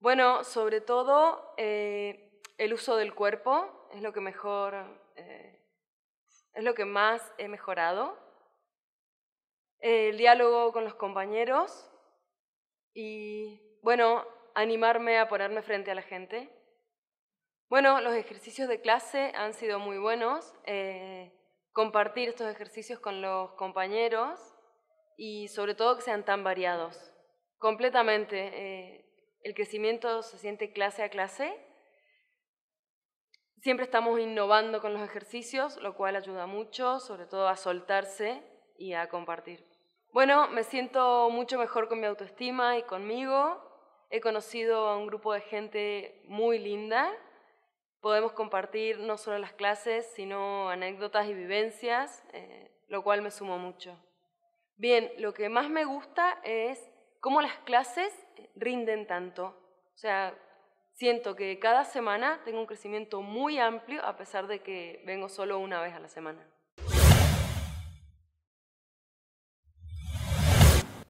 Bueno, sobre todo eh, el uso del cuerpo es lo que mejor, eh, es lo que más he mejorado. el diálogo con los compañeros y, bueno, animarme a ponerme frente a la gente. Bueno, los ejercicios de clase han sido muy buenos. Eh, compartir estos ejercicios con los compañeros y sobre todo que sean tan variados. Completamente el crecimiento se siente clase a clase. Siempre estamos innovando con los ejercicios, lo cual ayuda mucho, sobre todo a soltarse y a compartir. Bueno, me siento mucho mejor con mi autoestima y conmigo. He conocido a un grupo de gente muy linda. Podemos compartir no solo las clases, sino anécdotas y vivencias, eh, lo cual me sumo mucho. Bien, lo que más me gusta es cómo las clases rinden tanto. O sea, siento que cada semana tengo un crecimiento muy amplio a pesar de que vengo solo una vez a la semana.